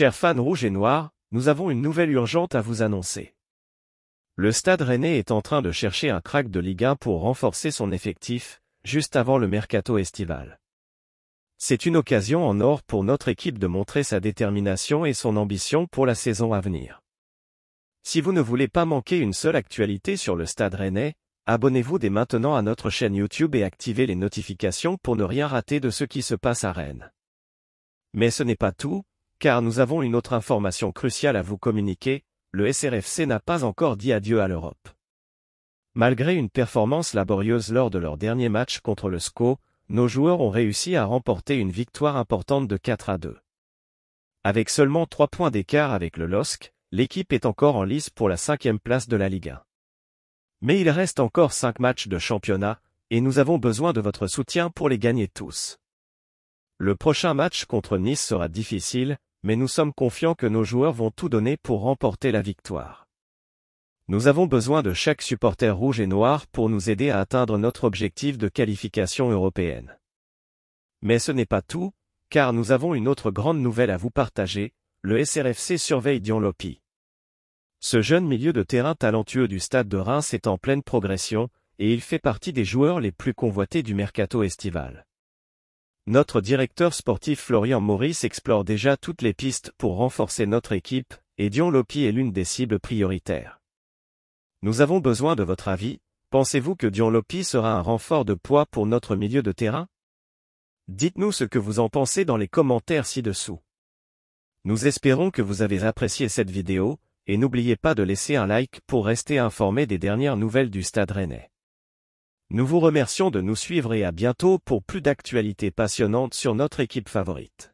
Chers fans rouges et noirs, nous avons une nouvelle urgente à vous annoncer. Le Stade Rennais est en train de chercher un crack de Ligue 1 pour renforcer son effectif, juste avant le mercato estival. C'est une occasion en or pour notre équipe de montrer sa détermination et son ambition pour la saison à venir. Si vous ne voulez pas manquer une seule actualité sur le Stade Rennais, abonnez-vous dès maintenant à notre chaîne YouTube et activez les notifications pour ne rien rater de ce qui se passe à Rennes. Mais ce n'est pas tout, car nous avons une autre information cruciale à vous communiquer, le SRFC n'a pas encore dit adieu à l'Europe. Malgré une performance laborieuse lors de leur dernier match contre le SCO, nos joueurs ont réussi à remporter une victoire importante de 4 à 2. Avec seulement 3 points d'écart avec le LOSC, l'équipe est encore en lice pour la cinquième place de la Ligue 1. Mais il reste encore 5 matchs de championnat, et nous avons besoin de votre soutien pour les gagner tous. Le prochain match contre Nice sera difficile, mais nous sommes confiants que nos joueurs vont tout donner pour remporter la victoire. Nous avons besoin de chaque supporter rouge et noir pour nous aider à atteindre notre objectif de qualification européenne. Mais ce n'est pas tout, car nous avons une autre grande nouvelle à vous partager, le SRFC surveille Dion Lopi. Ce jeune milieu de terrain talentueux du stade de Reims est en pleine progression, et il fait partie des joueurs les plus convoités du mercato estival. Notre directeur sportif Florian Maurice explore déjà toutes les pistes pour renforcer notre équipe, et Dion Lopi est l'une des cibles prioritaires. Nous avons besoin de votre avis, pensez-vous que Dion Lopi sera un renfort de poids pour notre milieu de terrain Dites-nous ce que vous en pensez dans les commentaires ci-dessous. Nous espérons que vous avez apprécié cette vidéo, et n'oubliez pas de laisser un like pour rester informé des dernières nouvelles du Stade Rennais. Nous vous remercions de nous suivre et à bientôt pour plus d'actualités passionnantes sur notre équipe favorite.